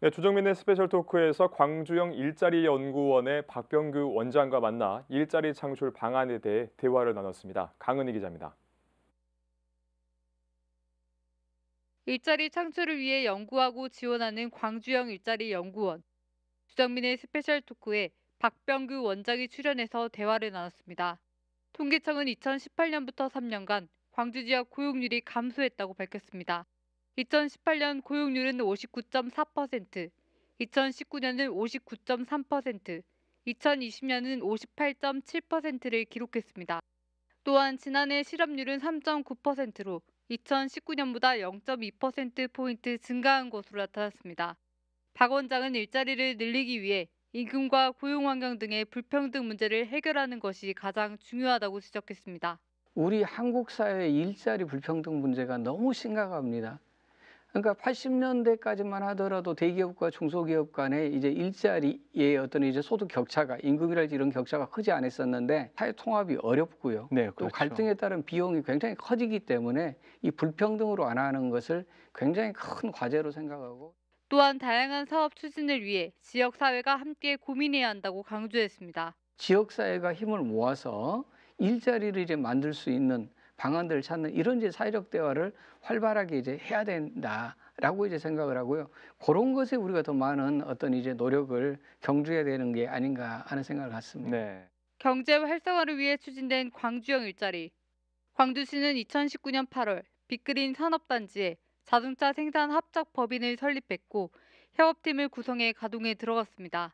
네, 조정민의 스페셜 토크에서 광주형 일자리 연구원의 박병규 원장과 만나 일자리 창출 방안에 대해 대화를 나눴습니다. 강은희 기자입니다. 일자리 창출을 위해 연구하고 지원하는 광주형 일자리 연구원. 조정민의 스페셜 토크에 박병규 원장이 출연해서 대화를 나눴습니다. 통계청은 2018년부터 3년간 광주 지역 고용률이 감소했다고 밝혔습니다. 2018년 고용률은 59.4%, 2019년은 59.3%, 2020년은 58.7%를 기록했습니다. 또한 지난해 실업률은 3.9%로 2019년보다 0.2%포인트 증가한 것으로 나타났습니다. 박 원장은 일자리를 늘리기 위해 임금과 고용 환경 등의 불평등 문제를 해결하는 것이 가장 중요하다고 지적했습니다. 우리 한국 사회 의 일자리 불평등 문제가 너무 심각합니다. 그러니까 80년대까지만 하더라도 대기업과 중소기업 간의 이제 일자리의 어떤 이제 소득 격차가 임금이랄지 이런 격차가 크지 않았었는데 사회 통합이 어렵고요. 네, 그렇죠. 또 갈등에 따른 비용이 굉장히 커지기 때문에 이 불평등으로 안 하는 것을 굉장히 큰 과제로 생각하고 또한 다양한 사업 추진을 위해 지역 사회가 함께 고민해야 한다고 강조했습니다. 지역 사회가 힘을 모아서 일자리를 이제 만들 수 있는 방안들을 찾는 이런 이제 사회적 대화를 활발하게 이제 해야 된다라고 이제 생각을 하고요. 그런 것에 우리가 더 많은 어떤 이제 노력을 경주해야 되는 게 아닌가 하는 생각을 갖습니다. 네. 경제 활성화를 위해 추진된 광주형 일자리. 광주시는 2019년 8월 빅그린 산업단지에 자동차 생산 합작 법인을 설립했고 협업팀을 구성해 가동에 들어갔습니다.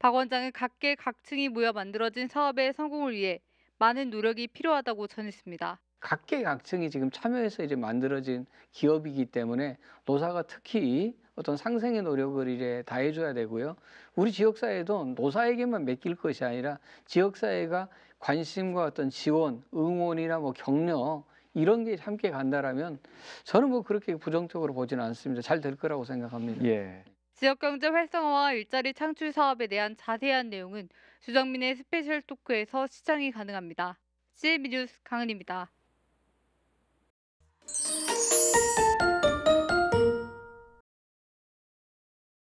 박 원장은 각계 각층이 모여 만들어진 사업의 성공을 위해 많은 노력이 필요하다고 전했습니다. 각계각층이 지금 참여해서 이제 만들어진 기업이기 때문에 노사가 특히 어떤 상생의 노력을 이제 다 해줘야 되고요. 우리 지역사회도 노사에게만 맡길 것이 아니라 지역사회가 관심과 어떤 지원, 응원이나 뭐 격려 이런 게 함께 간다라면 저는 뭐 그렇게 부정적으로 보지는 않습니다. 잘 될 거라고 생각합니다. 예. 지역경제 활성화와 일자리 창출 사업에 대한 자세한 내용은 주정민의 스페셜 토크에서 시청이 가능합니다. CLB 뉴스 강은입니다.